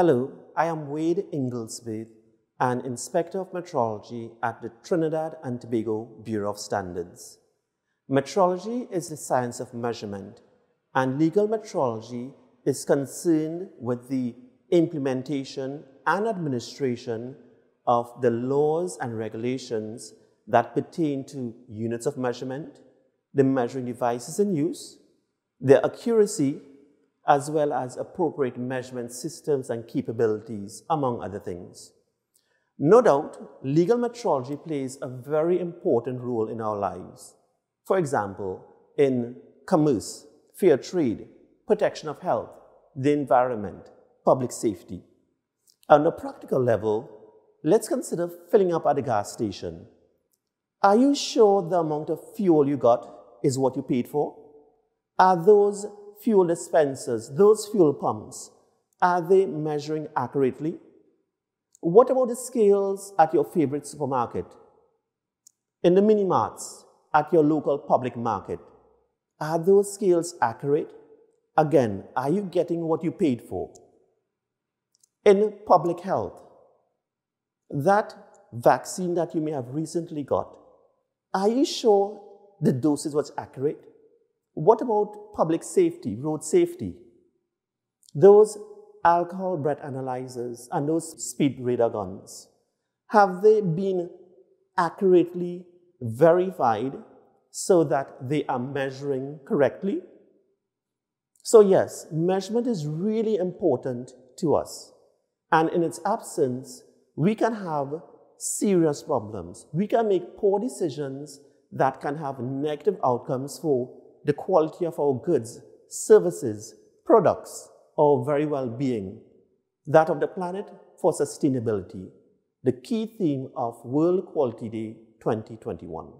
Hello, I am Wade Inglesby, an Inspector of Metrology at the Trinidad and Tobago Bureau of Standards. Metrology is the science of measurement, and legal metrology is concerned with the implementation and administration of the laws and regulations that pertain to units of measurement, the measuring devices in use, their accuracy, as well as appropriate measurement systems and capabilities, among other things. No doubt, legal metrology plays a very important role in our lives. For example, in commerce, fair trade, protection of health, the environment, public safety. On a practical level, let's consider filling up at a gas station. Are you sure the amount of fuel you got is what you paid for? Are those fuel dispensers, those fuel pumps, are they measuring accurately? What about the scales at your favorite supermarket? In the mini marts, at your local public market, are those scales accurate? Again, are you getting what you paid for? In public health, that vaccine that you may have recently got, are you sure the dosage was accurate? What about public safety, road safety? Those alcohol breath analyzers and those speed radar guns, have they been accurately verified so that they are measuring correctly? So yes, measurement is really important to us. And in its absence, we can have serious problems. We can make poor decisions that can have negative outcomes for the quality of our goods, services, products, our very well-being, that of the planet for sustainability, the key theme of World Quality Day 2021.